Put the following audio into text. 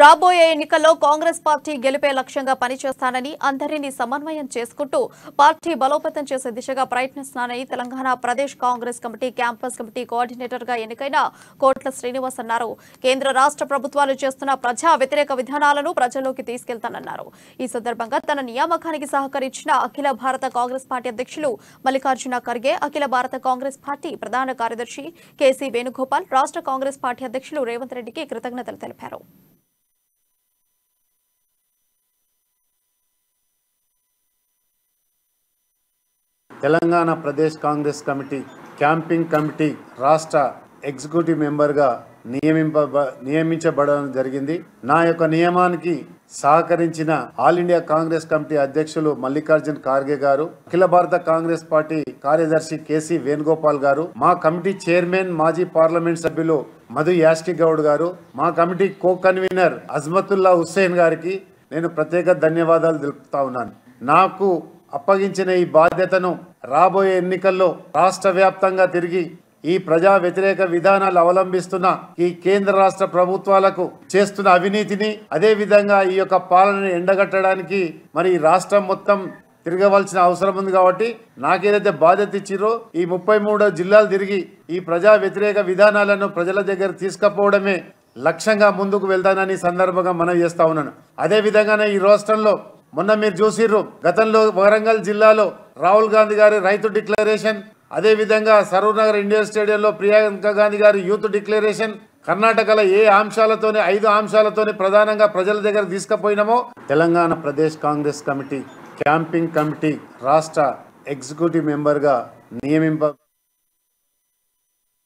రాబోయే ఎన్నికల్లో కాంగ్రెస్ పార్టీ గెలిపే లక్ష్యంగా పనిచేస్తానని అందరినీ సమన్వయం చేసుకుంటూ పార్టీ బలోపేతం చేసే దిశగా ప్రయత్నిస్తున్నానని Telangana Pradesh Congress committee campus committee coordinator గా ఎన్నికైన కోట్ల శ్రీనివాస్ అన్నారు కేంద్ర రాష్ట్ర ప్రభుత్వాలు చేస్తున్న ప్రజా వ్యతిరేక విధానాలను ప్రజల్లోకి తీసుకెళ్తానన్నారు ఈ సందర్భంగా తన నియామకానికి సహకరించిన అఖిల భారత కాంగ్రెస్ పార్టీ అధ్యక్షులు మల్లికార్జున ఖర్గే అఖిల భారత కాంగ్రెస్ పార్టీ ప్రధాన కార్యదర్శి కేసీ వేణుగోపాల్ రాష్ట్ర కాంగ్రెస్ పార్టీ అధ్యక్షులు రేవంత్ రెడ్డికి కృతజ్ఞతలు తెలిపారు Telangana Pradesh Congress committee camping committee రాష్ట్ర ఎగ్జిక్యూటివ్ మెంబర్గా నియమింప నియమించబడడం జరిగింది నా యొక్క నియమానికి సహకరించిన ఆల్ ఇండియా కాంగ్రెస్ కమిటీ అధ్యక్షులు మల్లికార్జున్ ఖార్గే గారు అఖిల భారత కాంగ్రెస్ పార్టీ కార్యదర్శి కేసీ వేణుగోపాల్ గారు మా కమిటీ చైర్మన్ మాజీ పార్లమెంట్ సభ్యులు మధు యాష్కి గౌడ్ గారు మా committee co convener Azmatullah Hussain గారికి నేను ప్రత్యేక ధన్యవాదాలు తెలుపుతా ఉన్నాను నాకు అప్పగించిన ఈ బాధ్యతను రాబోయే ఎన్నికల్లో రాష్ట్ర వ్యాప్తంగా తిరిగి ఈ ప్రజా వ్యతిరేక విధానాలు అవలంబిస్తున్న ఈ కేంద్ర రాష్ట్ర ప్రభుత్వాలకు చేస్తున్న అవినీతిని అదే విధంగా ఈ యొక్క పాలనను ఎండగట్టడానికి మరి రాష్ట్రం మొత్తం తిరగవలసిన అవసరం ఉంది కాబట్టి నాకేదైతే బాధ్యత ఇచ్చిరో ఈ ముప్పై మూడో జిల్లాలు తిరిగి ఈ ప్రజా వ్యతిరేక విధానాలను ప్రజల దగ్గర తీసుకపోవడమే లక్ష్యంగా ముందుకు వెళ్తానని సందర్భంగా మనం చేస్తా ఉన్నాను అదేవిధంగానే ఈ రాష్ట్రంలో మొన్న మీరు చూసిర్రు గతంలో వరంగల్ జిల్లాలో రాహుల్ గాంధీ గారి రైతు డిక్లరేషన్ అదేవిధంగా సరూర్ నగర్ ఇండియన్ స్టేడియంలో ప్రియాంక గాంధీ గారి యూత్ డిక్లరేషన్ కర్ణాటకలో ఏ అంశాలతోని ఐదు అంశాలతోని ప్రధానంగా ప్రజల దగ్గర తీసుకుపోయినామో Telangana Pradesh Congress committee camping committee రాష్ట్ర ఎగ్జిక్యూటివ్ మెంబర్గా నియమింప